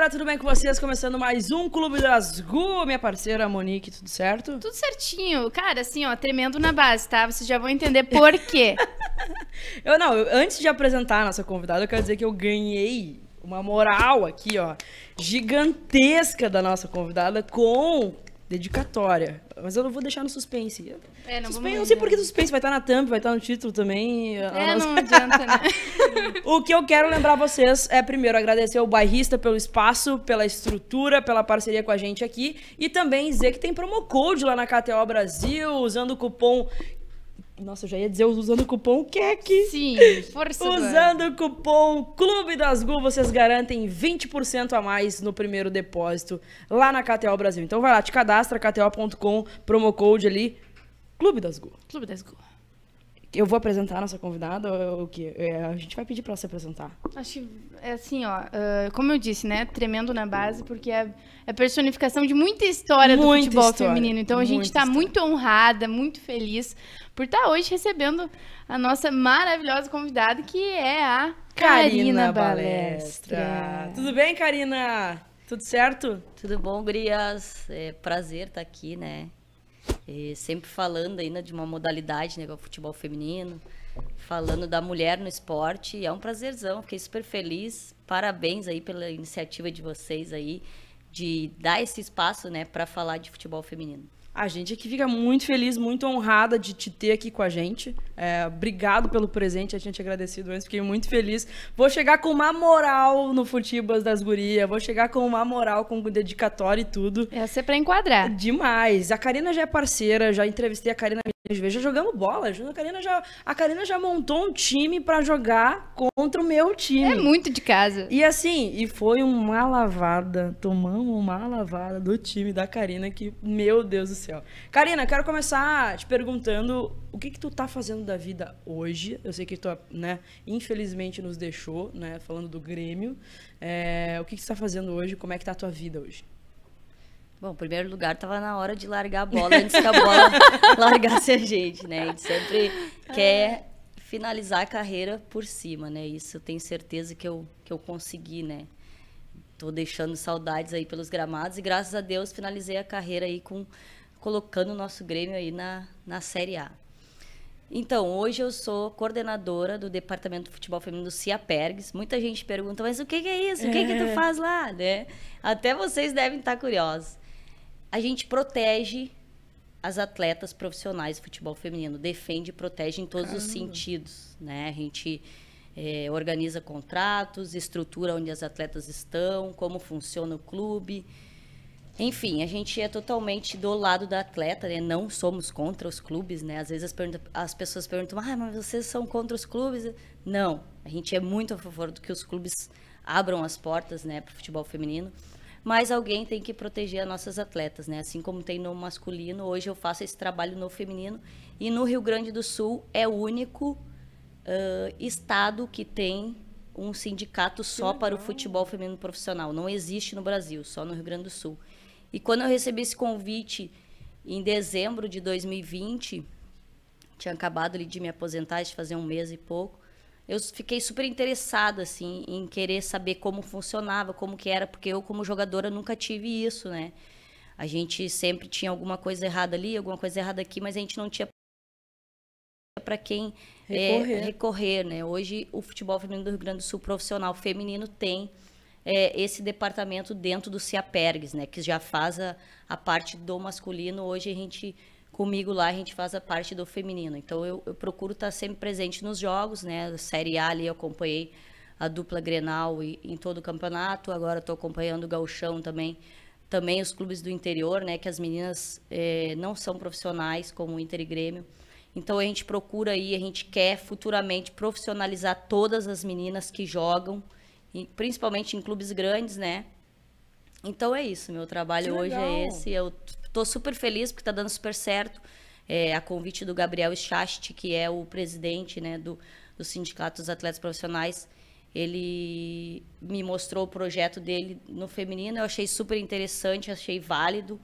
galera, tudo bem com vocês? Começando mais um Clube das Gu, minha parceira Monique, tudo certo? Tudo certinho. Cara, assim, ó, tremendo na base, tá? Vocês já vão entender por quê. eu não, eu, antes de apresentar a nossa convidada, eu quero dizer que eu ganhei uma moral aqui, ó, gigantesca da nossa convidada com dedicatória. Mas eu não vou deixar no suspense. É, não suspense, não sei por que suspense. Vai estar tá na thumb, vai estar tá no título também. É, não adianta, né? o que eu quero lembrar vocês é, primeiro, agradecer ao bairrista pelo espaço, pela estrutura, pela parceria com a gente aqui. E também dizer que tem promo code lá na KTO Brasil, usando o cupom nossa, eu já ia dizer usando o cupom QUEC. Sim, força. Usando o cupom Clube das Gu, vocês garantem 20% a mais no primeiro depósito lá na KTO Brasil. Então vai lá, te cadastra, kto.com, promo code ali, Clube das Gu. Clube das Gu. Eu vou apresentar a nossa convidada ou é o que é, A gente vai pedir para ela se apresentar. Acho que, é assim, ó, uh, como eu disse, né? Tremendo na base, porque é, é personificação de muita história muita do futebol história, feminino. Então a gente está muito honrada, muito feliz por estar tá hoje recebendo a nossa maravilhosa convidada, que é a Karina, Balestra. Balestra. Tudo bem, Karina? Tudo certo? Tudo bom, Gurias? É prazer estar tá aqui, né? E sempre falando ainda né, de uma modalidade, né, é o futebol feminino, falando da mulher no esporte, e é um prazerzão, fiquei super feliz. Parabéns aí pela iniciativa de vocês aí de dar esse espaço, né, para falar de futebol feminino. A gente aqui fica muito feliz, muito honrada de te ter aqui com a gente. É, obrigado pelo presente, a gente agradecido antes, fiquei muito feliz. Vou chegar com uma moral no Futibas das Gurias, vou chegar com uma moral, com dedicatório e tudo. Essa é pra enquadrar. Demais. A Karina já é parceira, já entrevistei a Karina vezes já jogamos bola. A Karina já, a Karina já montou um time para jogar contra o meu time. É muito de casa. E assim, e foi uma lavada. Tomamos uma lavada do time da Karina que, meu Deus do céu. Karina, quero começar te perguntando o que que tu tá fazendo da vida hoje. Eu sei que tu, né, infelizmente nos deixou, né, falando do Grêmio. É, o que que tu tá fazendo hoje? Como é que tá a tua vida hoje? Bom, em primeiro lugar, estava na hora de largar a bola antes que a bola largasse a gente, né? A gente sempre ah. quer finalizar a carreira por cima, né? Isso eu tenho certeza que eu, que eu consegui, né? Tô deixando saudades aí pelos gramados e graças a Deus finalizei a carreira aí com colocando o nosso Grêmio aí na, na Série A. Então, hoje eu sou coordenadora do Departamento de Futebol Feminino do Ciapergs. Muita gente pergunta, mas o que, que é isso? O que, é. que tu é. faz lá? Né? Até vocês devem estar curiosos a gente protege as atletas profissionais do futebol feminino, defende e protege em todos Caramba. os sentidos, né? A gente é, organiza contratos, estrutura onde as atletas estão, como funciona o clube. Enfim, a gente é totalmente do lado da atleta, né? Não somos contra os clubes, né? Às vezes as, pergunta, as pessoas perguntam, ah, mas vocês são contra os clubes? Não, a gente é muito a favor do que os clubes abram as portas, né, para o futebol feminino mas alguém tem que proteger as nossas atletas, né? Assim como tem no masculino, hoje eu faço esse trabalho no feminino e no Rio Grande do Sul é o único uh, estado que tem um sindicato só para o futebol feminino profissional. Não existe no Brasil, só no Rio Grande do Sul. E quando eu recebi esse convite em dezembro de 2020, tinha acabado ali de me aposentar, de fazer um mês e pouco, eu fiquei super interessada, assim, em querer saber como funcionava, como que era, porque eu, como jogadora, nunca tive isso, né? A gente sempre tinha alguma coisa errada ali, alguma coisa errada aqui, mas a gente não tinha para quem é, recorrer. É, recorrer, né? Hoje, o futebol feminino do Rio Grande do Sul profissional feminino tem é, esse departamento dentro do CIAPERGS, né, que já faz a, a parte do masculino. Hoje a gente comigo lá a gente faz a parte do feminino. Então eu, eu procuro estar tá sempre presente nos jogos, né? Série A ali eu acompanhei a dupla Grenal e, em todo o campeonato. Agora estou acompanhando o Galchão também, também os clubes do interior, né? Que as meninas eh, não são profissionais como o Inter e Grêmio. Então a gente procura aí, a gente quer futuramente profissionalizar todas as meninas que jogam, e, principalmente em clubes grandes, né? Então é isso, meu trabalho hoje é esse. Eu Tô super feliz porque tá dando super certo. É, a convite do Gabriel Schast, que é o presidente né, do, do Sindicato dos Atletas Profissionais, ele me mostrou o projeto dele no feminino, eu achei super interessante, achei válido,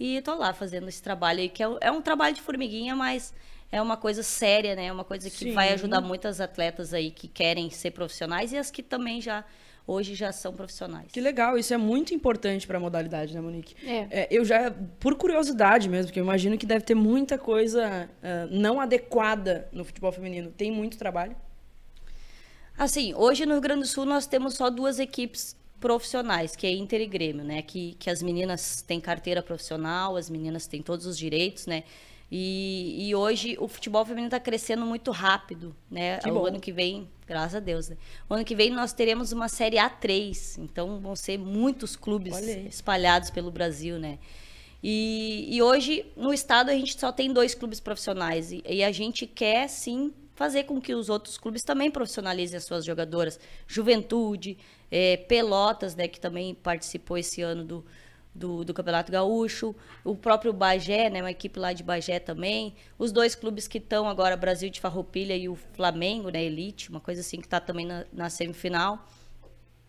e tô lá fazendo esse trabalho aí, que é, é um trabalho de formiguinha, mas é uma coisa séria, né? É uma coisa que Sim. vai ajudar muitas atletas aí que querem ser profissionais e as que também já hoje já são profissionais. Que legal, isso é muito importante para a modalidade, né, Monique? É. é. Eu já, por curiosidade mesmo, porque eu imagino que deve ter muita coisa uh, não adequada no futebol feminino. Tem muito trabalho? Assim, hoje no Rio Grande do Sul nós temos só duas equipes profissionais, que é Inter e Grêmio, né? Que, que as meninas têm carteira profissional, as meninas têm todos os direitos, né? E, e hoje o futebol feminino está crescendo muito rápido, né? Que o bom. ano que vem, graças a Deus, né? O ano que vem nós teremos uma Série A3, então vão ser muitos clubes espalhados pelo Brasil, né? E, e, hoje, no estado, a gente só tem dois clubes profissionais. E, e, a gente quer, sim, fazer com que os outros clubes também profissionalizem as suas jogadoras. Juventude, é, Pelotas, né, que também participou esse ano do, do, do, Campeonato Gaúcho, o próprio Bagé, né, uma equipe lá de Bagé também, os dois clubes que estão agora, Brasil de Farroupilha e o Flamengo, né, Elite, uma coisa assim que está também na, na, semifinal.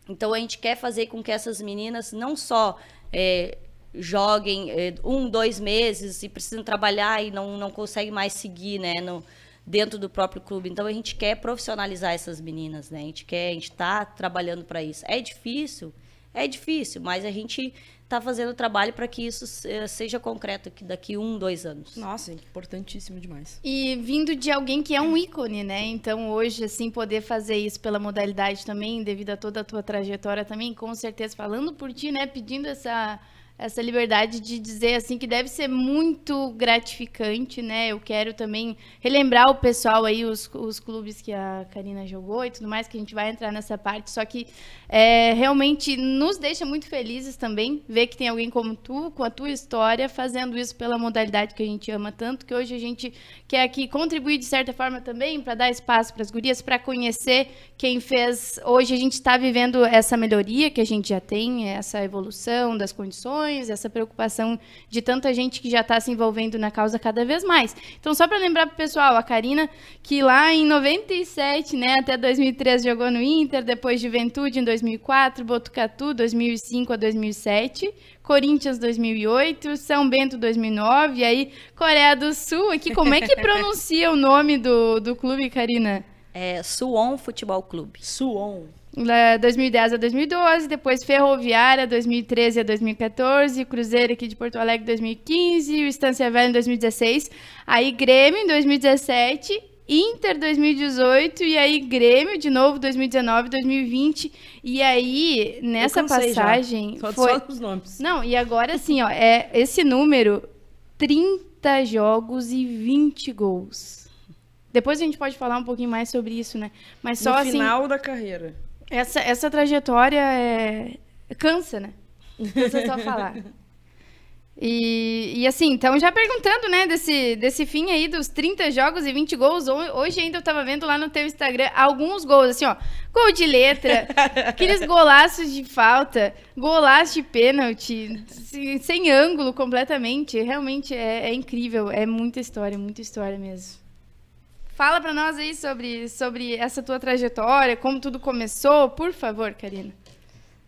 Então a gente quer fazer com que essas meninas não só é, joguem é, um, dois meses e precisam trabalhar e não, não conseguem mais seguir, né, no, dentro do próprio clube. Então a gente quer profissionalizar essas meninas, né, a gente quer, a gente está trabalhando para isso. É difícil, é difícil, mas a gente está fazendo trabalho para que isso eh, seja concreto daqui um, dois anos. Nossa, importantíssimo demais. E vindo de alguém que é um ícone, né? Então hoje, assim, poder fazer isso pela modalidade também, devido a toda a tua trajetória também, com certeza falando por ti, né? Pedindo essa essa liberdade de dizer assim que deve ser muito gratificante, né? Eu quero também relembrar o pessoal aí, os, os clubes que a Karina jogou e tudo mais, que a gente vai entrar nessa parte, só que é, realmente nos deixa muito felizes também ver que tem alguém como tu, com a tua história, fazendo isso pela modalidade que a gente ama tanto, que hoje a gente quer aqui contribuir de certa forma também para dar espaço para as gurias, para conhecer quem fez. Hoje a gente está vivendo essa melhoria que a gente já tem, essa evolução das condições essa preocupação de tanta gente que já está se envolvendo na causa cada vez mais. Então, só para lembrar para o pessoal, a Karina, que lá em 97, né, até 2003 jogou no Inter, depois Juventude em 2004, Botucatu 2005 a 2007, Corinthians 2008, São Bento 2009, e aí Coreia do Sul. Aqui, como é que pronuncia o nome do, do clube, Karina? É Suwon Futebol Clube. Suwon. 2010 a 2012, depois Ferroviária 2013 a 2014, Cruzeiro aqui de Porto Alegre 2015, o Estância Velha em 2016, aí Grêmio em 2017, Inter 2018 e aí Grêmio de novo 2019, 2020 e aí nessa passagem já. foi só os nomes. Não, e agora sim, ó, é esse número 30 jogos e 20 gols. Depois a gente pode falar um pouquinho mais sobre isso, né? Mas só no assim. No final da carreira. Essa, essa trajetória é... cansa, né? Cansa só falar. E, e assim, então já perguntando, né, desse, desse fim aí dos 30 jogos e 20 gols, hoje ainda eu tava vendo lá no teu Instagram alguns gols, assim, ó, gol de letra, aqueles golaços de falta, golaço de pênalti, sem, sem ângulo completamente, realmente é, é incrível, é muita história, muita história mesmo. Fala para nós aí sobre, sobre essa tua trajetória, como tudo começou, por favor, Karina.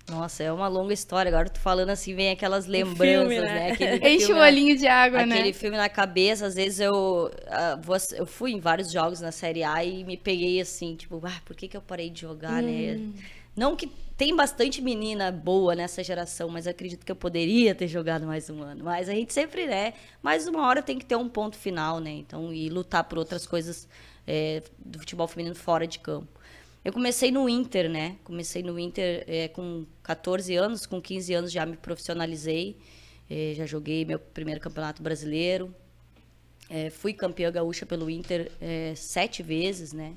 Nossa, é uma longa história. Agora tu falando assim, vem aquelas lembranças, filme, né? né? Aquele Enche o olhinho de água, Aquele né? Aquele filme na cabeça. Às vezes eu, ah, eu fui em vários jogos na Série A e me peguei assim, tipo, ah, por que, que eu parei de jogar, né? hum. né? Não que tem bastante menina boa nessa geração, mas acredito que eu poderia ter jogado mais um ano. Mas a gente sempre, né? Mais uma hora tem que ter um ponto final, né? Então, e lutar por outras coisas é, do futebol feminino fora de campo. Eu comecei no Inter, né? Comecei no Inter é, com 14 anos, com 15 anos já me profissionalizei. É, já joguei meu primeiro campeonato brasileiro. É, fui campeã gaúcha pelo Inter é, sete vezes, né?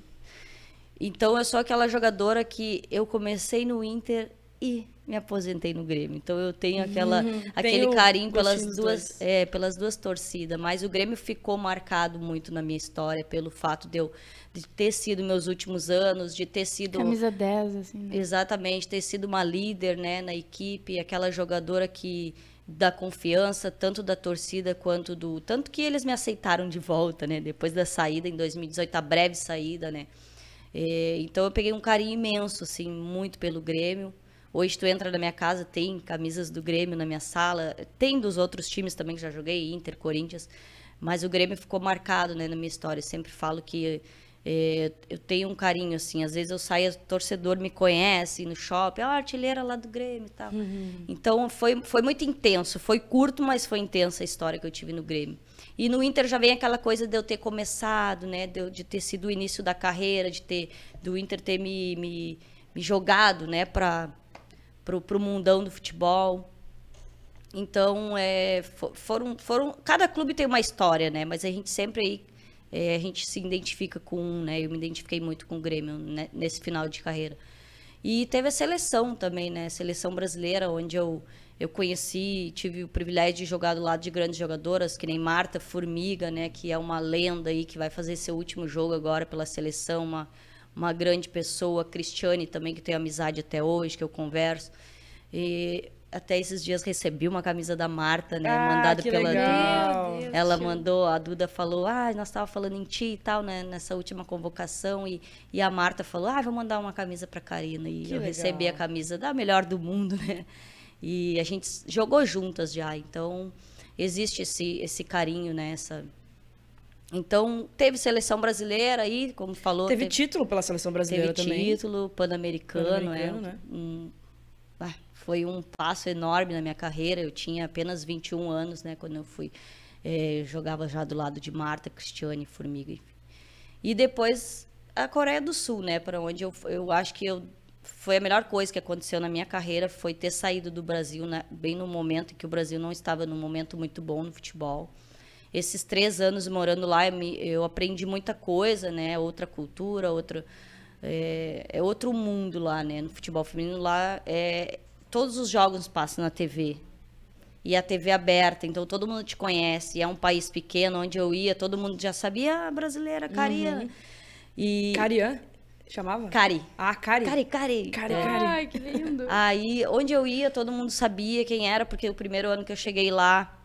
Então eu sou aquela jogadora que eu comecei no Inter e me aposentei no Grêmio. Então eu tenho aquela, uhum. aquele tenho carinho pelas duas, é, pelas duas torcidas. Mas o Grêmio ficou marcado muito na minha história pelo fato de eu de ter sido meus últimos anos, de ter sido. Camisa 10, assim. Né? Exatamente, ter sido uma líder né, na equipe, aquela jogadora que da confiança tanto da torcida quanto do tanto que eles me aceitaram de volta né depois da saída em 2018 a breve saída né é, então eu peguei um carinho imenso, assim, muito pelo Grêmio. Hoje tu entra na minha casa, tem camisas do Grêmio na minha sala, tem dos outros times também que já joguei, Inter, Corinthians, mas o Grêmio ficou marcado, né, na minha história. Eu sempre falo que é, eu tenho um carinho, assim, às vezes eu saio, torcedor me conhece no shopping, ah, artilheira lá do Grêmio e tal. Uhum. Então foi, foi muito intenso, foi curto, mas foi intensa a história que eu tive no Grêmio. E no Inter já vem aquela coisa de eu ter começado, né? De, de ter sido o início da carreira, de ter do Inter ter me, me, me jogado, né? Para pro, pro mundão do futebol. Então, é, for, foram, foram. Cada clube tem uma história, né? Mas a gente sempre aí é, a gente se identifica com um, né? Eu me identifiquei muito com o Grêmio né? nesse final de carreira. E teve a seleção também, né? Seleção brasileira, onde eu eu conheci, tive o privilégio de jogar do lado de grandes jogadoras, que nem Marta Formiga, né, que é uma lenda aí, que vai fazer seu último jogo agora pela seleção, uma, uma grande pessoa, Cristiane também, que tenho amizade até hoje, que eu converso. E até esses dias recebi uma camisa da Marta, né? Ah, mandada pela Duda, ela Deus. mandou, a Duda falou: "Ah, nós tava falando em ti e tal, né, nessa última convocação" e, e a Marta falou: "Ah, vou mandar uma camisa para Karina". E que eu legal. recebi a camisa da melhor do mundo, né? E a gente jogou juntas já, então existe esse, esse carinho, né? Essa... Então, teve seleção brasileira aí, como falou. Teve, teve título pela seleção brasileira teve também. Teve título, pan-americano, pan é. Né? Um, ah, foi um passo enorme na minha carreira. Eu tinha apenas 21 anos, né? Quando eu fui. Eh, jogava já do lado de Marta, Cristiane, Formiga. Enfim. E depois a Coreia do Sul, né? Para onde eu, eu acho que eu foi a melhor coisa que aconteceu na minha carreira foi ter saído do Brasil né, bem no momento em que o Brasil não estava num momento muito bom no futebol. Esses três anos morando lá, eu, me, eu aprendi muita coisa, né? Outra cultura, outro é, é, outro mundo lá, né? No futebol feminino lá, é, todos os jogos passam na TV e a TV é aberta, então todo mundo te conhece. é um país pequeno onde eu ia, todo mundo já sabia ah, brasileira, Caria. Uhum. E... Caria? Chamava? Cari. Ah, Cari. Cari, Cari. Cari, Cari. É. Ai, que lindo. Aí, onde eu ia, todo mundo sabia quem era, porque o primeiro ano que eu cheguei lá,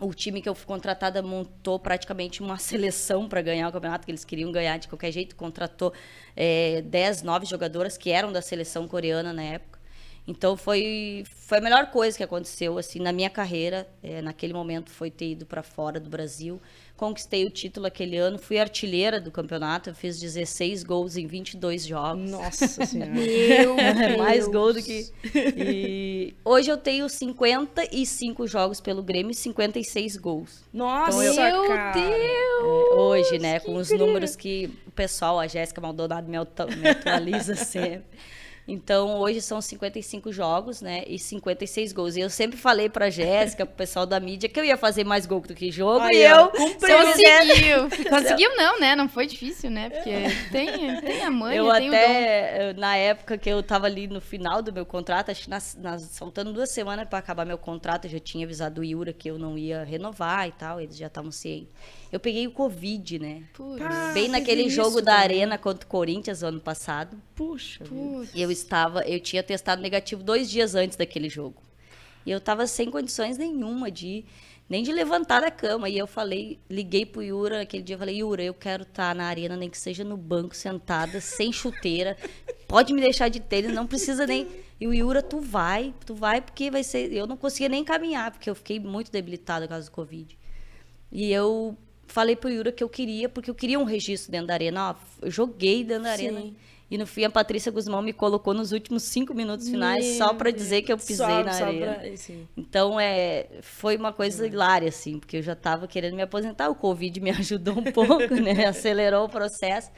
o time que eu fui contratada montou praticamente uma seleção para ganhar o campeonato, que eles queriam ganhar de qualquer jeito. Contratou é, 10, 9 jogadoras que eram da seleção coreana na época. Então foi foi a melhor coisa que aconteceu assim na minha carreira. É, naquele momento foi ter ido para fora do Brasil. Conquistei o título aquele ano, fui artilheira do campeonato, eu fiz 16 gols em 22 jogos. Nossa senhora. Meu Deus. É mais gol do que e hoje eu tenho 55 jogos pelo Grêmio e 56 gols. Nossa, então, eu... meu Deus. É, hoje, né, com incrível. os números que o pessoal, a Jéssica Maldonado me atualiza sempre. Então, hoje são 55 jogos, né? E 56 gols. E eu sempre falei pra Jéssica, pro pessoal da mídia, que eu ia fazer mais gol do que jogo. Ai, e eu né? conseguiu. Conseguiu não, né? Não foi difícil, né? Porque tem, tem a mãe, eu tem até, Na época que eu tava ali no final do meu contrato, acho que nas, nas, faltando duas semanas pra acabar meu contrato, eu já tinha avisado o Iura que eu não ia renovar e tal. Eles já estavam sem... Eu peguei o Covid, né? Puxa. Bem ah, naquele jogo isso, da né? Arena contra o Corinthians ano passado. Puxa. Puxa. E eu estava, eu tinha testado negativo dois dias antes daquele jogo. E eu estava sem condições nenhuma de nem de levantar da cama. E eu falei, liguei pro Yura aquele dia, falei, Yura, eu quero estar tá na arena, nem que seja no banco, sentada, sem chuteira. Pode me deixar de tênis, não precisa nem. E o Yura, tu vai, tu vai, porque vai ser. Eu não conseguia nem caminhar, porque eu fiquei muito debilitada por causa do Covid. E eu falei pro Yura que eu queria, porque eu queria um registro dentro da arena. Ó, eu joguei dentro da Sim. arena. E no fim a Patrícia Guzmão me colocou nos últimos cinco minutos finais Meu só para dizer que eu pisei só, na areia. Pra... Então é, foi uma coisa é. hilária assim, porque eu já estava querendo me aposentar. O Covid me ajudou um pouco, né? Acelerou o processo.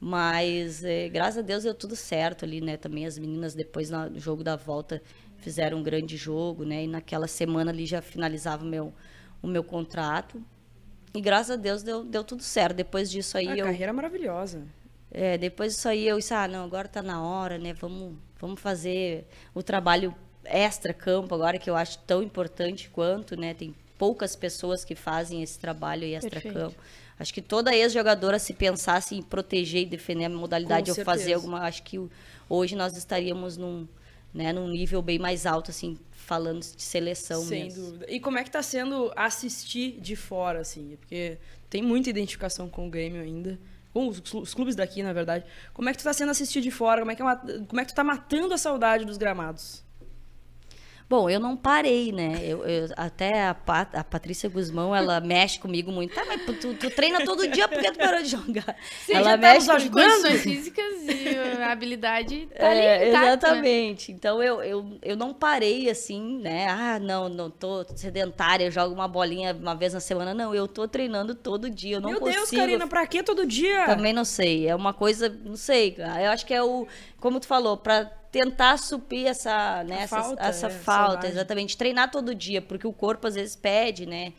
Mas é, graças a Deus deu tudo certo ali, né? Também as meninas depois no jogo da volta fizeram um grande jogo, né? E naquela semana ali já finalizava o meu, o meu contrato. E graças a Deus deu, deu tudo certo. Depois disso aí. A eu... carreira é maravilhosa. É, depois disso aí eu disse, ah, não, agora tá na hora, né? Vamos, vamos fazer o trabalho extra campo agora que eu acho tão importante quanto, né? Tem poucas pessoas que fazem esse trabalho extra campo. Perfeito. Acho que toda ex-jogadora se pensasse em proteger e defender a modalidade ou fazer alguma, acho que hoje nós estaríamos num, né, num nível bem mais alto assim, falando de seleção Sem mesmo. dúvida. E como é que está sendo assistir de fora assim? Porque tem muita identificação com o Grêmio ainda com os, clubes daqui, na verdade, como é que tu tá sendo assistido de fora? Como é que, é uma, como é que tu tá matando a saudade dos gramados? Bom, eu não parei, né? Eu, eu até a, Pat, a, Patrícia Guzmão, ela mexe comigo muito. Tá, mas tu, tu treina todo dia, porque tu parou de jogar? Sim, ela já tá mexe tá ajudando as físicas e a habilidade tá é, né? Exatamente. Então eu, eu, eu não parei assim, né? Ah, não, não tô sedentária, eu jogo uma bolinha uma vez na semana. Não, eu tô treinando todo dia, eu não Meu consigo. Meu Deus, Karina, pra que todo dia? Também não sei. É uma coisa, não sei. Ah, eu acho que é o, como tu falou, pra tentar suprir essa, né, essa falta, essa, é, exatamente. Treinar todo dia, porque o corpo às vezes pede, né?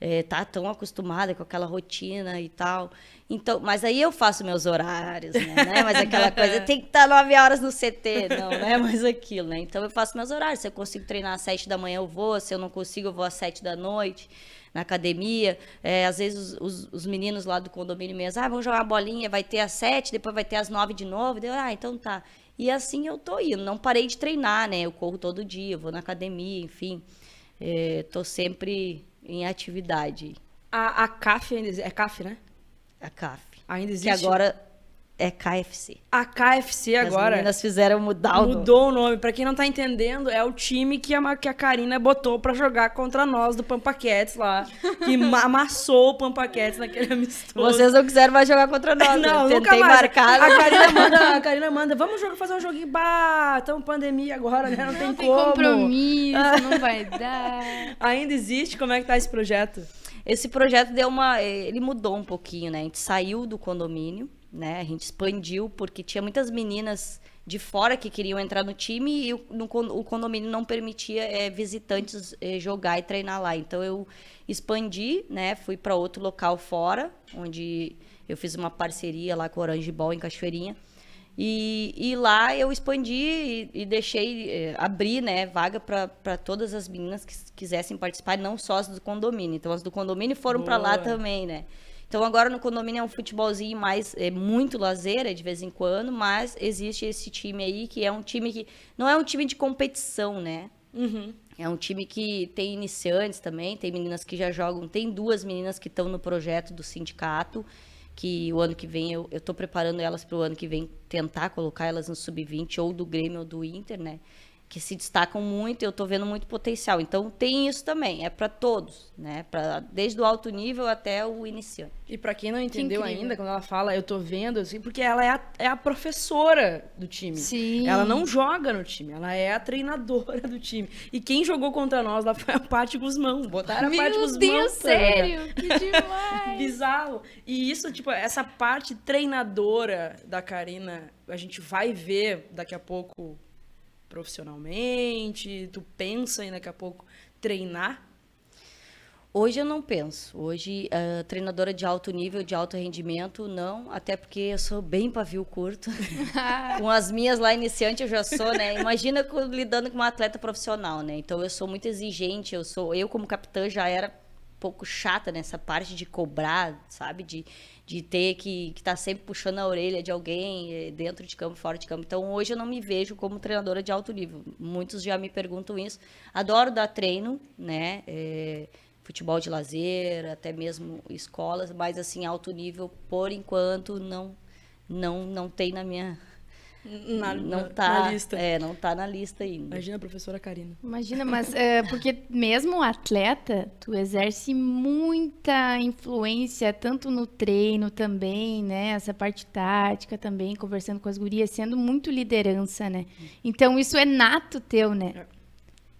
é, tá tão acostumada com aquela rotina e tal. Então, mas aí eu faço meus horários, né? né? Mas aquela coisa, tem que estar tá nove horas no CT, não, né? Mas aquilo, né? Então eu faço meus horários. Se eu consigo treinar às sete da manhã, eu vou. Se eu não consigo, eu vou às sete da noite na academia. É, às vezes os, os, os, meninos lá do condomínio mesmo, ah, vamos jogar bolinha, vai ter às sete, depois vai ter às nove de novo. Eu, ah, então tá. E assim eu tô indo. Não parei de treinar, né? Eu corro todo dia, vou na academia, enfim. É, tô sempre em atividade. A, a CAF, é CAF, né? A CAF. Ainda existe? Que agora é KFC. A KFC agora. As meninas fizeram mudar o Mudou nome. o nome. Pra quem não tá entendendo, é o time que a, que a Karina botou pra jogar contra nós do Pampaquets lá. Que amassou o Pampaquets naquele amistoso. Vocês não quiseram mais jogar contra nós. não, né? Tentei marcar. A né? Karina manda, a Karina manda, vamos jogar, fazer um joguinho. Bah, estamos pandemia agora, né? Não, não tem, tem como. compromisso, ah. não vai dar. Ainda existe? Como é que tá esse projeto? Esse projeto deu uma. Eh, ele mudou um pouquinho, né? A gente saiu do condomínio né? A gente expandiu porque tinha muitas meninas de fora que queriam entrar no time e o, no, o condomínio não permitia é, visitantes é, jogar e treinar lá. Então eu expandi, né? Fui para outro local fora, onde eu fiz uma parceria lá com o Orange Ball em Cachoeirinha. E, e lá eu expandi e, e deixei é, abrir né, vaga para todas as meninas que quisessem participar, não só as do condomínio. Então as do condomínio foram para lá também, né? Então agora no condomínio é um futebolzinho mais é muito lazer, é de vez em quando, mas existe esse time aí que é um time que não é um time de competição, né? Uhum. É um time que tem iniciantes também, tem meninas que já jogam, tem duas meninas que estão no projeto do sindicato que o ano que vem eu estou preparando elas para o ano que vem tentar colocar elas no sub-20 ou do Grêmio ou do Inter, né? que se destacam muito, eu estou vendo muito potencial. Então tem isso também, é para todos, né? Para desde o alto nível até o iniciante. E para quem não entendeu que ainda quando ela fala, eu estou vendo assim, porque ela é a, é a, professora do time. Sim. Ela não joga no time, ela é a treinadora do time. E quem jogou contra nós lá foi a Paty Guzmão. Botaram Meu a Paty Guzmão. Meu sério? Que demais. Bizarro. E isso, tipo, essa parte treinadora da Karina, a gente vai ver daqui a pouco profissionalmente? Tu pensa em daqui a pouco treinar? Hoje eu não penso. Hoje, uh, treinadora de alto nível, de alto rendimento, não. Até porque eu sou bem pavio curto. com as minhas lá iniciante eu já sou, né? Imagina lidando com uma atleta profissional, né? Então eu sou muito exigente. Eu sou, eu como capitã já era pouco chata nessa parte de cobrar, sabe? De, de ter que estar tá sempre puxando a orelha de alguém eh, dentro de campo, fora de campo. Então hoje eu não me vejo como treinadora de alto nível. Muitos já me perguntam isso. Adoro dar treino, né? É, futebol de lazer, até mesmo escolas, mas assim, alto nível, por enquanto, não, não, não tem na minha na, não na, tá, na lista. É, não tá na lista ainda. Imagina a professora Karina. Imagina, mas é, porque mesmo atleta, tu exerce muita influência, tanto no treino também, né? Essa parte tática também, conversando com as gurias, sendo muito liderança, né? Então isso é nato teu, né? É.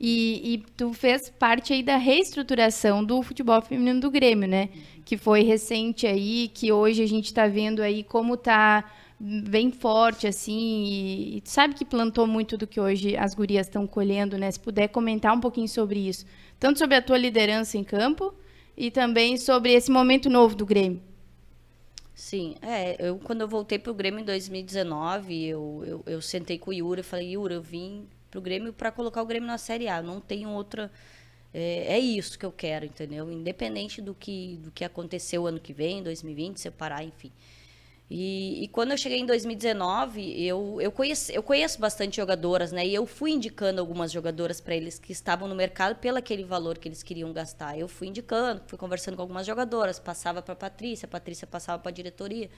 E, e, tu fez parte aí da reestruturação do futebol feminino do Grêmio, né? Que foi recente aí, que hoje a gente tá vendo aí como tá bem forte, assim, e, e tu sabe que plantou muito do que hoje as gurias estão colhendo, né? Se puder comentar um pouquinho sobre isso, tanto sobre a tua liderança em campo e também sobre esse momento novo do Grêmio. Sim, é, eu quando eu voltei pro Grêmio em 2019, eu, eu, eu sentei com o Yuri e falei, Yuri, eu vim pro Grêmio para colocar o Grêmio na Série A, não tenho outra... É, é, isso que eu quero, entendeu? Independente do que, do que aconteceu ano que vem, 2020, separar, enfim. E, e, quando eu cheguei em 2019, eu, eu, conheci, eu conheço bastante jogadoras, né? E eu fui indicando algumas jogadoras para eles que estavam no mercado pelo aquele valor que eles queriam gastar. Eu fui indicando, fui conversando com algumas jogadoras, passava para Patrícia, Patrícia passava para a diretoria.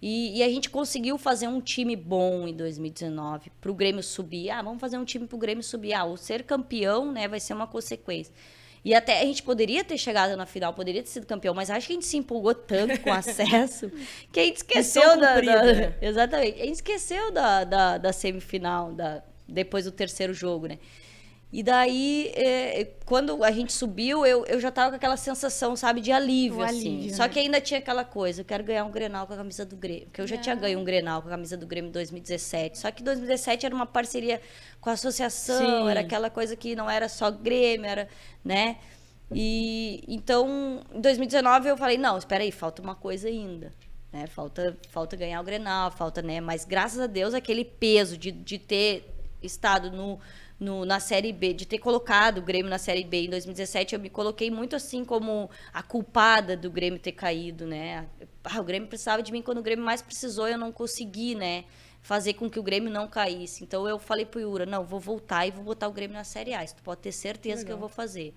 E, e, a gente conseguiu fazer um time bom em 2019 para o Grêmio subir. Ah, vamos fazer um time para o Grêmio subir. Ah, o ser campeão né, vai ser uma consequência. E até a gente poderia ter chegado na final, poderia ter sido campeão, mas acho que a gente se empolgou tanto com o acesso que a gente esqueceu da, da, né? Exatamente. A gente esqueceu da, da, da semifinal, da, depois do terceiro jogo, né? E daí, é, é, quando a gente subiu, eu, eu já tava com aquela sensação, sabe, de alívio, o assim. Alívio, Só né? que ainda tinha aquela coisa, eu quero ganhar um Grenal com a camisa do Grêmio. Porque eu já é. tinha ah. ganho um Grenal com a camisa do Grêmio em 2017. Só que 2017 era uma parceria com a associação, Sim. era aquela coisa que não era só Grêmio, era, né? E então, em 2019 eu falei, não, espera aí, falta uma coisa ainda. Né? Falta, falta ganhar o Grenal, falta, né? Mas graças a Deus aquele peso de, de ter estado no no, na Série B, de ter colocado o Grêmio na Série B em 2017, eu me coloquei muito assim como a culpada do Grêmio ter caído, né? Ah, o Grêmio precisava de mim quando o Grêmio mais precisou, eu não consegui, né? Fazer com que o Grêmio não caísse. Então eu falei pro Yura, não, vou voltar e vou botar o Grêmio na Série A. Isso tu pode ter certeza Legal. que eu vou fazer.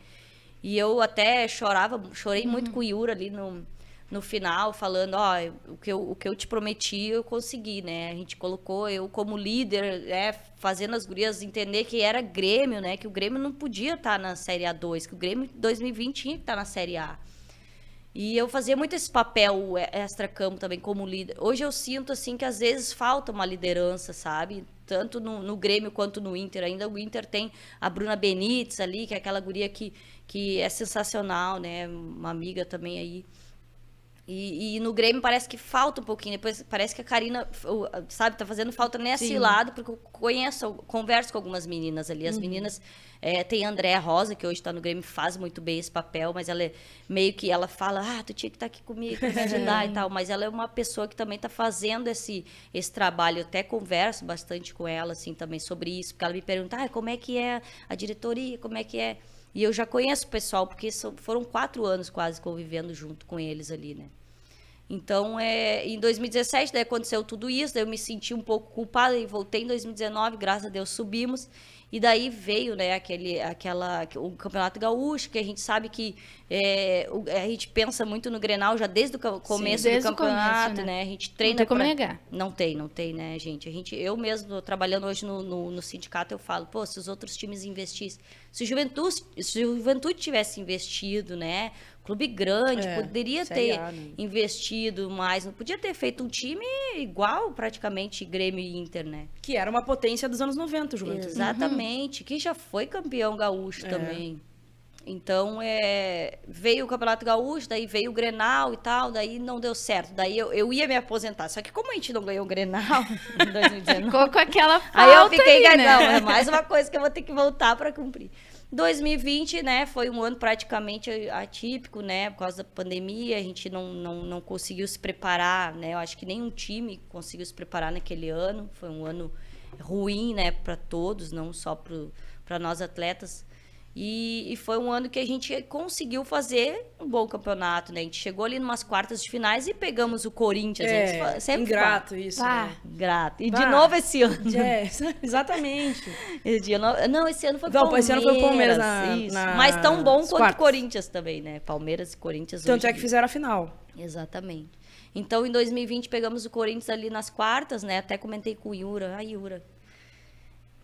E eu até chorava, chorei uhum. muito com o Yura ali no, no final falando, ó, oh, o que eu, o que eu te prometi eu consegui, né? A gente colocou eu como líder, né, fazendo as gurias entender que era Grêmio, né? Que o Grêmio não podia estar tá na Série A2, que o Grêmio 2020 tinha que estar tá na Série A. E eu fazia muito esse papel extra-campo também como líder. Hoje eu sinto, assim, que às vezes falta uma liderança, sabe? Tanto no, no Grêmio quanto no Inter. Ainda o Inter tem a Bruna Benítez ali, que é aquela guria que, que é sensacional, né? Uma amiga também aí e, e, no Grêmio parece que falta um pouquinho. Depois parece que a Karina, sabe, tá fazendo falta nesse Sim. lado, porque eu conheço, converso com algumas meninas ali. As uhum. meninas. É, tem a Andréa Rosa, que hoje tá no Grêmio, faz muito bem esse papel, mas ela é meio que ela fala, ah, tu tinha que estar tá aqui comigo, me ajudar e tal. Mas ela é uma pessoa que também tá fazendo esse, esse trabalho. Eu até converso bastante com ela, assim, também sobre isso, porque ela me pergunta, ah, como é que é a diretoria, como é que é. E eu já conheço o pessoal, porque foram quatro anos quase convivendo junto com eles ali, né? Então, é, em 2017, daí aconteceu tudo isso, daí eu me senti um pouco culpada e voltei em 2019, graças a Deus subimos. E daí veio, né, aquele, aquela, o Campeonato Gaúcho, que a gente sabe que é, a gente pensa muito no Grenal já desde o começo Sim, desde do campeonato, começo, né? né? A gente treina. Não tem pra... como negar. Não tem, não tem, né, gente? A gente, eu mesmo, trabalhando hoje no, no, no sindicato, eu falo, pô, se os outros times investissem. Se o Juventude, se o Juventude tivesse investido, né? Clube grande, é, poderia ter a, né? investido mais, não podia ter feito um time igual praticamente Grêmio e Inter, né? Que era uma potência dos anos 90, Juventude. Exatamente, uhum. que já foi campeão gaúcho é. também. Então, é, veio o Campeonato Gaúcho, daí veio o Grenal e tal, daí não deu certo. Daí eu, eu ia me aposentar. Só que como a gente não ganhou o Grenal em 2019... Ficou com aquela falta Aí eu fiquei, aí, né? não, é mais uma coisa que eu vou ter que voltar para cumprir. 2020, né, foi um ano praticamente atípico, né, por causa da pandemia, a gente não, não, não conseguiu se preparar, né, eu acho que nenhum time conseguiu se preparar naquele ano, foi um ano ruim, né, para todos, não só para nós atletas, e, e, foi um ano que a gente conseguiu fazer um bom campeonato, né? A gente chegou ali numas quartas de finais e pegamos o Corinthians. É, sempre ingrato fala, isso. né? Grato. E pá. de novo esse ano. É, exatamente. de novo, não, esse ano foi não, Palmeiras. Esse ano foi o Palmeiras na, isso, na... Mas tão bom quanto o Corinthians também, né? Palmeiras e Corinthians. Tanto é que fizeram a final. Exatamente. Então, em 2020, pegamos o Corinthians ali nas quartas, né? Até comentei com o Yura. A ah, Yura,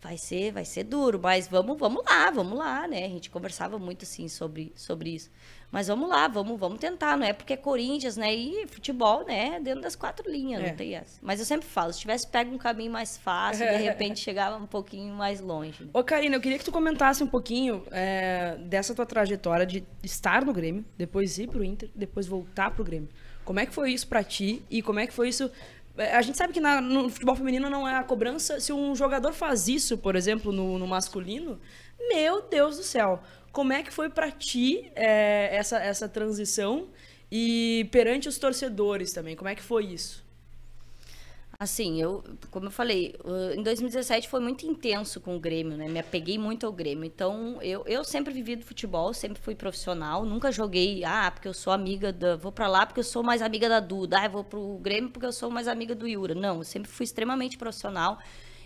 vai ser, vai ser duro, mas vamos, vamos lá, vamos lá, né? A gente conversava muito assim sobre, sobre isso. Mas vamos lá, vamos, vamos tentar, não é porque é Corinthians, né? E futebol, né? Dentro das quatro linhas, é. não tem essa. Mas eu sempre falo, se tivesse pego um caminho mais fácil, de repente chegava um pouquinho mais longe. Ô, Karina, eu queria que tu comentasse um pouquinho é, dessa tua trajetória de estar no Grêmio, depois ir pro Inter, depois voltar pro Grêmio. Como é que foi isso para ti e como é que foi isso a gente sabe que na, no futebol feminino não é a cobrança. Se um jogador faz isso, por exemplo, no, no masculino, meu Deus do céu. Como é que foi para ti é, essa, essa transição e perante os torcedores também? Como é que foi isso? Assim, eu, como eu falei, em 2017 foi muito intenso com o Grêmio, né? Me apeguei muito ao Grêmio. Então, eu, eu sempre vivi do futebol, sempre fui profissional, nunca joguei, ah, porque eu sou amiga da. Vou para lá porque eu sou mais amiga da Duda, ah, vou pro Grêmio porque eu sou mais amiga do Yura. Não, eu sempre fui extremamente profissional.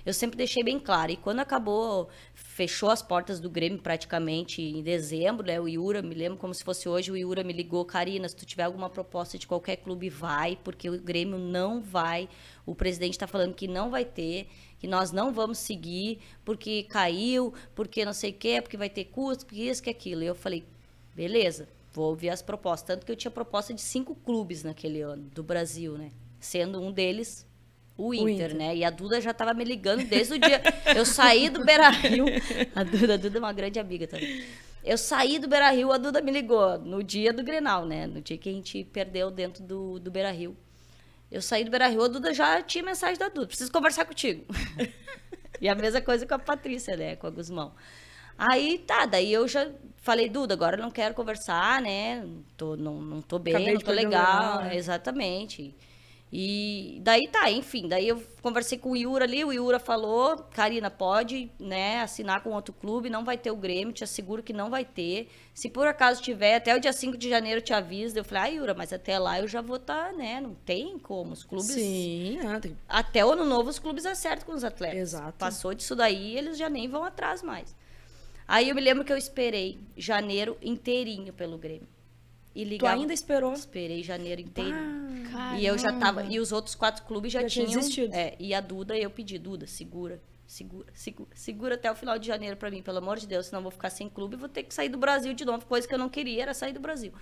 Eu sempre deixei bem claro. E quando acabou fechou as portas do Grêmio praticamente em dezembro, né? O Iura, me lembro como se fosse hoje, o Iura me ligou, Karina, se tu tiver alguma proposta de qualquer clube, vai, porque o Grêmio não vai. O presidente está falando que não vai ter, que nós não vamos seguir, porque caiu, porque não sei o quê, porque vai ter custo, porque isso, que aquilo. E eu falei, beleza, vou ouvir as propostas. Tanto que eu tinha proposta de cinco clubes naquele ano, do Brasil, né? Sendo um deles o Inter, o Inter, né? E a Duda já tava me ligando desde o dia. eu saí do Beira Rio. A Duda, a Duda é uma grande amiga também. Eu saí do Beira Rio, a Duda me ligou no dia do Grenal, né? No dia que a gente perdeu dentro do, do Beira Rio. Eu saí do Beira Rio, a Duda já tinha mensagem da Duda: preciso conversar contigo. e a mesma coisa com a Patrícia, né? Com a Gusmão. Aí tá, daí eu já falei, Duda, agora não quero conversar, né? Tô, não, não tô bem, Acabei não tô legal. Legal, né? Exatamente. E daí tá, enfim, daí eu conversei com o Iura ali, o Iura falou, Karina, pode, né, assinar com outro clube, não vai ter o Grêmio, te asseguro que não vai ter. Se por acaso tiver, até o dia 5 de janeiro te aviso. Eu falei, ah, Iura, mas até lá eu já vou estar, tá, né, não tem como, os clubes... Sim, é, tem... Até o ano novo os clubes acertam com os atletas. Exato. Passou disso daí, eles já nem vão atrás mais. Aí eu me lembro que eu esperei janeiro inteirinho pelo Grêmio. E ligava, tu ainda esperou? Esperei janeiro inteirinho. Ah Caramba. E eu já tava. E os outros quatro clubes já, já tinham. Existido. É, e a Duda, eu pedi, Duda, segura, segura, segura, segura até o final de janeiro para mim, pelo amor de Deus, senão eu vou ficar sem clube e vou ter que sair do Brasil de novo. Coisa que eu não queria era sair do Brasil.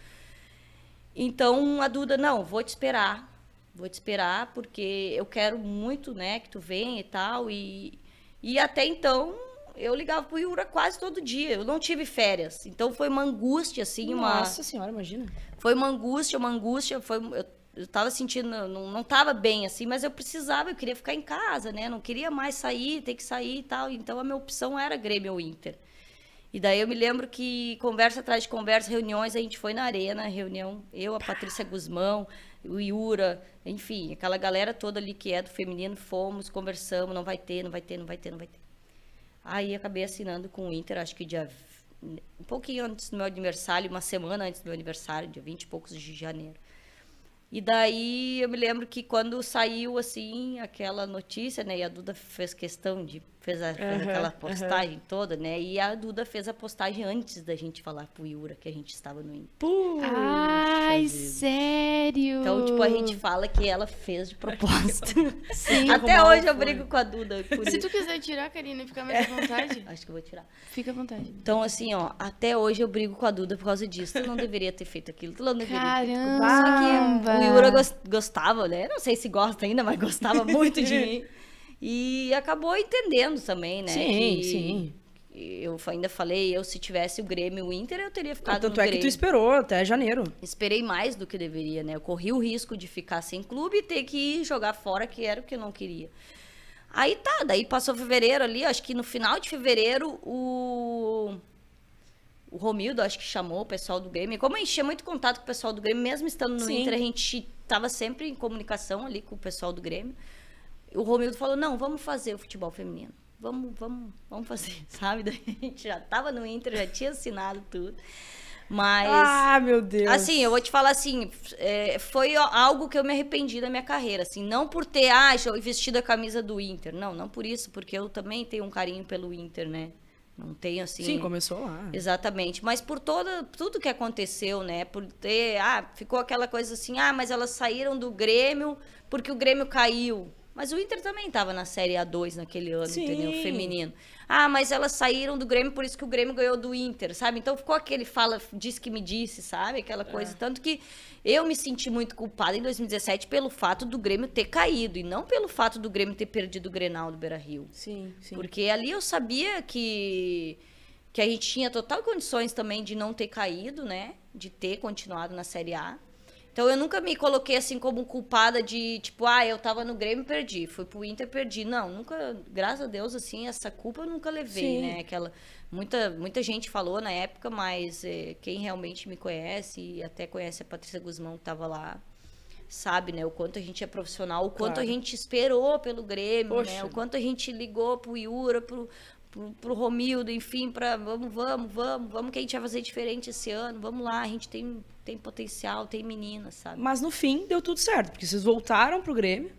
Então a Duda, não, vou te esperar. Vou te esperar, porque eu quero muito, né, que tu venha e tal. E, e até então eu ligava pro Yura quase todo dia. Eu não tive férias. Então foi uma angústia, assim, Nossa uma. Nossa senhora, imagina. Foi uma angústia, uma angústia. Foi... Eu eu tava sentindo, não, não tava bem assim, mas eu precisava, eu queria ficar em casa, né? Não queria mais sair, ter que sair e tal. Então a minha opção era Grêmio ou Inter. E daí eu me lembro que conversa atrás de conversa, reuniões, a gente foi na arena, reunião, eu, a Patrícia Guzmão, o Iura, enfim, aquela galera toda ali que é do feminino, fomos, conversamos, não vai ter, não vai ter, não vai ter, não vai ter. Aí acabei assinando com o Inter, acho que dia um pouquinho antes do meu aniversário, uma semana antes do meu aniversário, dia 20 e poucos de janeiro. E daí eu me lembro que quando saiu assim aquela notícia, né, e a Duda fez questão de fez, a, fez uhum, aquela postagem uhum. toda, né? E a Duda fez a postagem antes da gente falar pro Iura que a gente estava no Inter. Puxa Ai, sério! Então, tipo, a gente fala que ela fez de propósito. Sim, Até hoje eu brigo com a Duda. por Se tu quiser tirar, Karina, fica mais à vontade. Acho que eu vou tirar. Fica à vontade. Então, assim, ó, até hoje eu brigo com a Duda por causa disso. Tu não deveria ter feito aquilo, tu não deveria Caramba. ter feito Só que o Iura gostava, né? Não sei se gosta ainda, mas gostava muito de mim. E acabou entendendo também, né? Sim, que... sim eu ainda falei, eu se tivesse o Grêmio e o Inter, eu teria ficado Tanto no é que tu esperou até janeiro. Esperei mais do que deveria, né? Eu corri o risco de ficar sem clube e ter que ir jogar fora, que era o que eu não queria. Aí tá, daí passou fevereiro ali, acho que no final de fevereiro o o Romildo acho que chamou o pessoal do Grêmio. Como a gente tinha muito contato com o pessoal do Grêmio, mesmo estando no Sim. Inter, a gente tava sempre em comunicação ali com o pessoal do Grêmio. O Romildo falou: não, vamos fazer o futebol feminino. Vamos, vamos, vamos fazer, sabe? Daí a gente já estava no Inter, já tinha assinado tudo. Mas. Ah, meu Deus! Assim, eu vou te falar assim: é, foi algo que eu me arrependi da minha carreira. Assim, não por ter, ah, vestido a camisa do Inter. Não, não por isso, porque eu também tenho um carinho pelo Inter, né? Não tenho assim. Sim, começou lá. Exatamente. Mas por toda, tudo que aconteceu, né? Por ter. Ah, ficou aquela coisa assim, ah, mas elas saíram do Grêmio porque o Grêmio caiu. Mas o Inter também estava na Série A2 naquele ano, Sim. entendeu? Feminino. Ah, mas elas saíram do Grêmio, por isso que o Grêmio ganhou do Inter, sabe? Então ficou aquele fala, diz que me disse, sabe? Aquela coisa. É. Tanto que eu me senti muito culpada em 2017 pelo fato do Grêmio ter caído e não pelo fato do Grêmio ter perdido o Grenal do Beira Rio. Sim, sim. Porque ali eu sabia que que a gente tinha total condições também de não ter caído, né? De ter continuado na Série A. Então eu nunca me coloquei assim como culpada de, tipo, ah, eu tava no Grêmio perdi, fui pro Inter perdi. Não, nunca, graças a Deus, assim, essa culpa eu nunca levei, Sim. né? Aquela muita muita gente falou na época, mas eh, quem realmente me conhece e até conhece a Patrícia Guzmão que tava lá, sabe, né? O quanto a gente é profissional, o quanto claro. a gente esperou pelo Grêmio, né? O quanto a gente ligou pro Iura, pro, pro, o Romildo, enfim, para vamos, vamos, vamos, vamos que a gente vai fazer diferente esse ano, vamos lá, a gente tem, tem potencial, tem meninas, sabe? Mas no fim deu tudo certo, porque vocês voltaram pro Grêmio,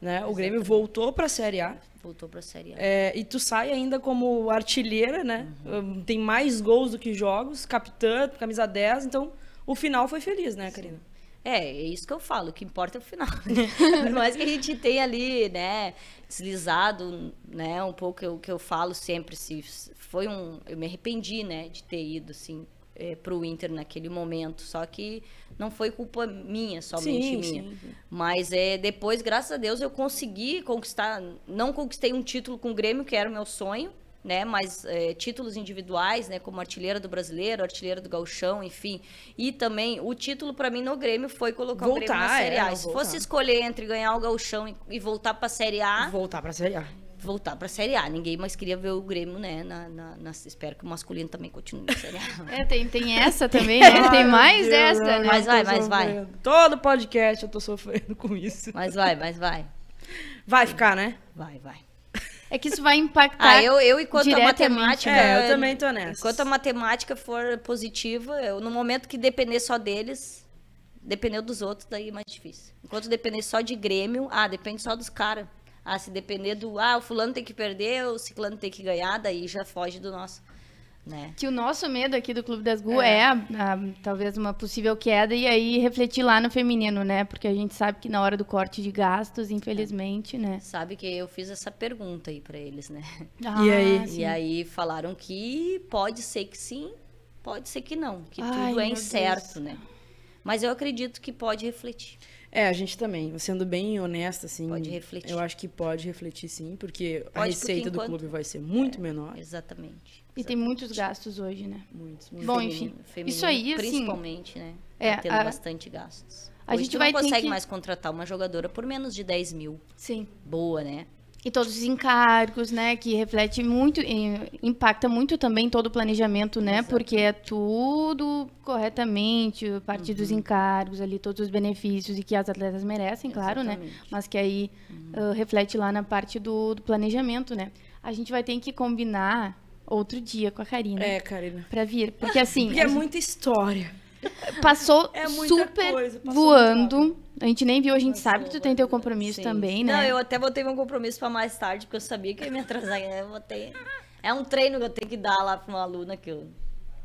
né? Exatamente. O Grêmio voltou para a Série A. Voltou para a Série A. É, e tu sai ainda como artilheira, né? Uhum. Tem mais gols do que jogos, capitã, camisa 10, então o final foi feliz, né, Sim. Karina? É, é isso que eu falo, o que importa é o final. Né? Por mais que a gente tenha ali, né, deslizado, né, um pouco o que eu falo sempre, se foi um, eu me arrependi, né, de ter ido assim é, pro Inter naquele momento, só que não foi culpa minha, somente sim, minha. Sim. Mas é depois, graças a Deus, eu consegui conquistar, não conquistei um título com o Grêmio, que era o meu sonho, né? Mas é, títulos individuais, né? Como artilheira do brasileiro, artilheira do gauchão, enfim. E também o título para mim no Grêmio foi colocar voltar, o Grêmio na Série A. É, Se fosse escolher entre ganhar o gauchão e, e voltar para Série A, voltar para Série A voltar para a Série A. Ninguém mais queria ver o Grêmio, né? Na, na, na espero que o masculino também continue na Série A. É, tem, tem essa também, né? Tem mais Deus, essa, né? Mas vai, mas vai. Todo podcast eu tô sofrendo com isso. Mas vai, mas vai. Vai ficar, né? Vai, vai. É que isso vai impactar. Ah, eu, eu enquanto a matemática. É, eu também tô nessa. Enquanto a matemática for positiva, eu, no momento que depender só deles, depender dos outros, daí é mais difícil. Enquanto depender só de Grêmio, ah, depende só dos caras. Ah, se depender do, ah, o fulano tem que perder, o ciclano tem que ganhar, daí já foge do nosso. Né? Que o nosso medo aqui do Clube das Gu é, é a, a, talvez uma possível queda e aí refletir lá no feminino, né? Porque a gente sabe que na hora do corte de gastos, infelizmente, é. né? Sabe que eu fiz essa pergunta aí para eles, né? Ah, e aí? Sim. E aí falaram que pode ser que sim, pode ser que não, que Ai, tudo é incerto, Deus. né? Mas eu acredito que pode refletir. É, a gente também, sendo bem honesta, assim. Pode refletir. Eu acho que pode refletir, sim, porque pode, a receita porque enquanto... do clube vai ser muito é, menor. Exatamente. E exatamente. tem muitos gastos hoje, né? Muitos, muitos. Bom, enfim. Feminino, isso aí, assim, Principalmente, né? É, tá tendo a... bastante gastos. A hoje gente vai não consegue que... mais contratar uma jogadora por menos de 10 mil. Sim. Boa, né? e todos os encargos, né, que reflete muito, impacta muito também todo o planejamento, né, Exato. porque é tudo corretamente, a partir uhum. dos encargos ali, todos os benefícios e que as atletas merecem, claro, né, Exatamente. né, mas que aí uhum. uh, reflete lá na parte do, do, planejamento, né. A gente vai ter que combinar outro dia com a Karina. É, Karina. Pra vir, porque assim... porque é muita história. Passou é super coisa, passou voando a gente nem viu, a gente Nossa, sabe que tu tem teu compromisso sim. também, né? Não, eu até botei meu compromisso para mais tarde, porque eu sabia que ia me atrasar. Né? Eu botei... É um treino que eu tenho que dar lá para uma aluna que eu,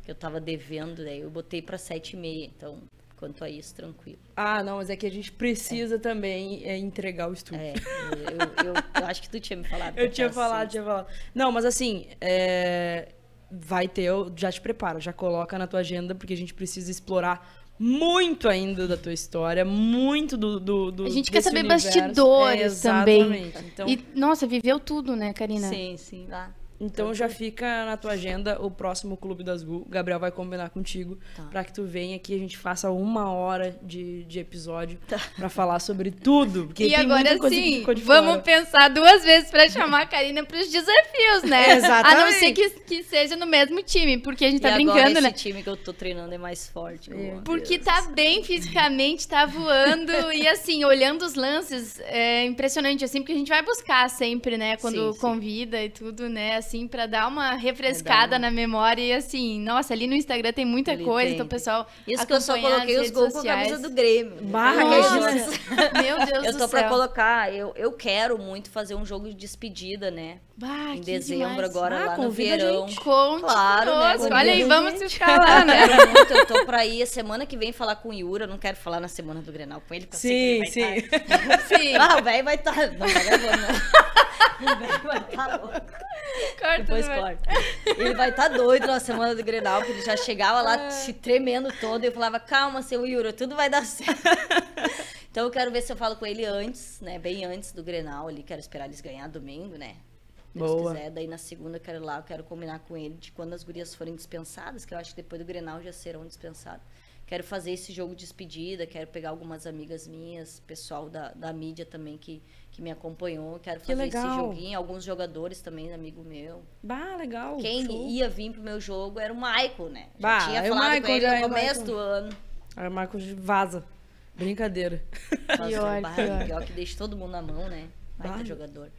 que eu tava devendo, daí né? eu botei para sete e meia, então quanto a isso, tranquilo. Ah, não, mas é que a gente precisa é. também é, entregar o estudo. É, eu, eu, eu, acho que tu tinha me falado. eu tinha falado, assim. tinha falado. Não, mas assim, é, vai ter, já te prepara, já coloca na tua agenda, porque a gente precisa explorar muito ainda da tua história, muito do. do, do a gente quer saber universo. bastidores é, também. Então... E, nossa, viveu tudo, né, Karina? Sim, sim, lá. Então já fica na tua agenda o próximo Clube das Gu. O Gabriel vai combinar contigo tá. para que tu venha aqui a gente faça uma hora de, de episódio tá. para falar sobre tudo. Porque e agora sim, vamos pensar duas vezes para chamar a Karina para os desafios, né? Exatamente. A não ser que, que seja no mesmo time, porque a gente tá e tá agora brincando, esse né? Esse time que eu tô treinando é mais forte. É. Porque Deus. tá bem fisicamente, tá voando e assim, olhando os lances, é impressionante assim, é porque a gente vai buscar sempre, né, quando sim, sim. convida e tudo, né? assim, para dar uma refrescada é na memória. E assim, nossa, ali no Instagram tem muita ali coisa, tem. então pessoal. Isso que eu só coloquei os gols sociais. com a camisa do Grêmio. Barra, Meu Deus do céu. Eu tô pra colocar, eu, eu quero muito fazer um jogo de despedida, né? Bah, em dezembro demais. agora, ah, lá no verão. Conte claro, né? conosco. né? Olha aí, vamos ficar lá, né? Eu, muito, eu tô pra ir semana que vem falar com o Yura, não quero falar na semana do Grenal com ele, porque sim, eu sei que ele vai sim. estar. Sim. Ah, o velho vai estar. Não, não, não vai estar tá louco. Corta Depois corta. Ele vai estar tá doido na semana do Grenal, porque ele já chegava lá é. se tremendo todo. E eu falava, calma, seu Yuro, tudo vai dar certo. então eu quero ver se eu falo com ele antes, né? Bem antes do Grenal ali. Quero esperar eles ganhar domingo, né? Se Boa. quiser, daí na segunda eu quero ir lá, eu quero combinar com ele de quando as gurias forem dispensadas, que eu acho que depois do Grenal já serão dispensadas. Quero fazer esse jogo de despedida, quero pegar algumas amigas minhas, pessoal da, da mídia também que que me acompanhou. Quero fazer esse joguinho. Alguns jogadores também, amigo meu. Bah, legal. Quem show. ia vir pro meu jogo era o Michael, né? Já bah, tinha é falado Michael, com ele no é começo Michael. do ano. Aí é o Michael vaza. Brincadeira. Pior, pior que deixa todo mundo na mão, né? Baita bah. jogador.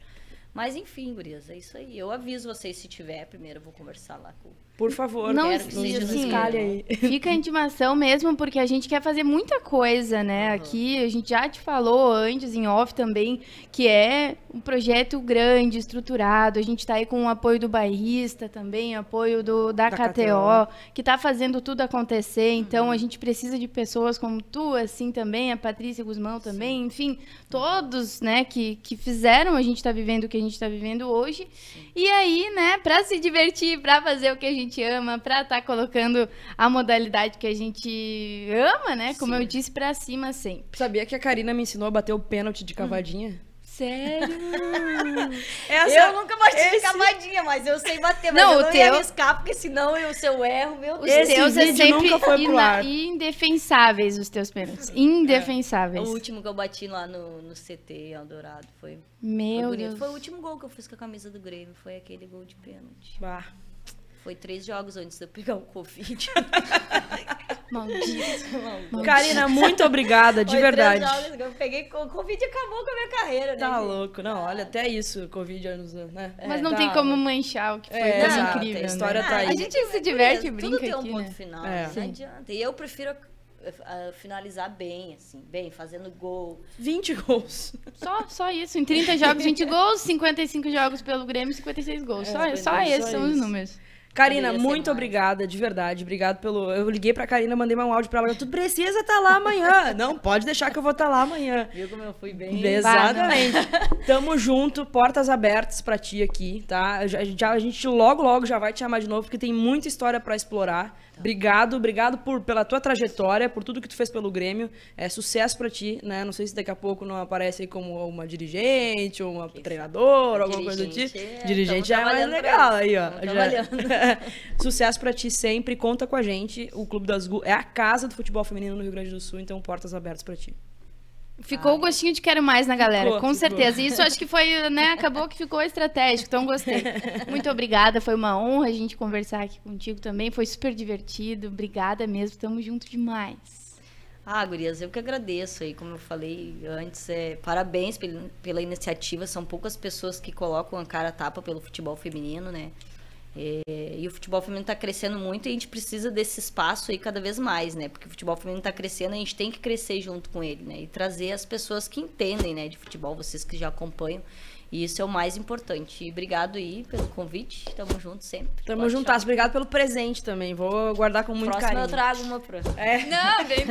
Mas enfim, gurias, é isso aí. Eu aviso vocês se tiver, primeiro eu vou conversar lá com por favor, não, quero que seja assim, aí. Fica a intimação mesmo, porque a gente quer fazer muita coisa, né? Uhum. Aqui, a gente já te falou antes, em off também, que é um projeto grande, estruturado. A gente está aí com o apoio do bairrista também, apoio do, da, da KTO, KTO, que está fazendo tudo acontecer. Então, uhum. a gente precisa de pessoas como tu, assim também, a Patrícia Guzmão também, Sim. enfim, todos, né, que, que fizeram a gente estar tá vivendo o que a gente está vivendo hoje. Sim. E aí, né, para se divertir, para fazer o que a gente gente ama, para estar tá colocando a modalidade que a gente ama, né? Como Sim. eu disse, para cima sempre. Sabia que a Karina me ensinou a bater o pênalti de cavadinha? Hum. Sério? Essa, eu nunca bati esse... de cavadinha, mas eu sei bater, mas não, eu não teu... ia arriscar, porque senão eu, se eu erro, meu Deus. Os esse teus é sempre nunca foi ina... indefensáveis os teus pênaltis. Indefensáveis. É. O último que eu bati lá no, no CT Eldorado foi. Meu foi Deus. Foi o último gol que eu fiz com a camisa do Grêmio, foi aquele gol de pênalti. Bah. Foi três jogos antes de eu pegar o Covid. Maldito, Karina, muito obrigada, de Foi verdade. eu peguei o Covid acabou com a minha carreira, né? Tá gente? louco, não, olha, até isso, Covid anos, né? É, mas é, não tá tem como manchar o que foi é, incrível. A né? história né? tá aí. A gente se diverte, é, brinca Tudo tem um aqui, ponto né? final, é. não adianta. E eu prefiro eh, eh, finalizar bem, assim, bem, fazendo gol. 20 gols. Só, só isso. Em 30 jogos, 20 gols, 55 jogos pelo Grêmio, 56 gols. É, só, só, só esses são os números. Karina, muito obrigada, de verdade. Obrigado pelo. Eu liguei pra Karina, mandei um áudio pra ela. Tu precisa estar tá lá amanhã. Não, pode deixar que eu vou estar tá lá amanhã. Viu como eu fui bem? Exatamente. Né? Tamo junto, portas abertas pra ti aqui, tá? Já, já, a gente logo, logo já vai te chamar de novo, porque tem muita história pra explorar. Então. Obrigado, obrigado por, pela tua trajetória, por tudo que tu fez pelo Grêmio. É sucesso para ti, né? Não sei se daqui a pouco não aparece aí como uma dirigente, ou uma treinadora, alguma coisa do tipo. dirigente já é, é mais legal aí, ó. sucesso para ti sempre, conta com a gente. O Clube das Gu é a casa do futebol feminino no Rio Grande do Sul, então portas abertas para ti. Ficou Ai. o gostinho de quero mais na galera, ficou, com ficou. certeza. isso acho que foi, né? Acabou que ficou estratégico, então gostei. Muito obrigada, foi uma honra a gente conversar aqui contigo também. Foi super divertido, obrigada mesmo, tamo junto demais. Ah, Gurias, eu que agradeço aí, como eu falei antes, é, parabéns pela, pela iniciativa. São poucas pessoas que colocam a cara a tapa pelo futebol feminino, né? É, e o futebol feminino está crescendo muito e a gente precisa desse espaço aí cada vez mais, né? Porque o futebol feminino está crescendo, a gente tem que crescer junto com ele, né? E trazer as pessoas que entendem, né, de futebol, vocês que já acompanham. E isso é o mais importante. E obrigado aí pelo convite. Tamo junto sempre. Tamo juntas. Obrigado pelo presente também. Vou guardar com muito próxima carinho. Próxima eu trago uma próxima. É. Não, bem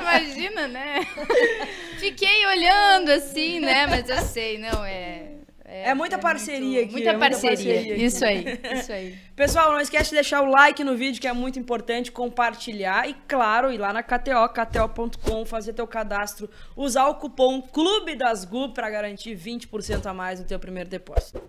imagina, né? Fiquei olhando assim, né? Mas eu sei, não é é, é muita é parceria muito, aqui. Muita, parceria. É muita parceria isso aí, isso aí. Pessoal, não esquece de deixar o like no vídeo, que é muito importante, compartilhar e, claro, ir lá na KTO, kto.com, fazer teu cadastro, usar o cupom Clube das GU para garantir 20% a mais no teu primeiro depósito.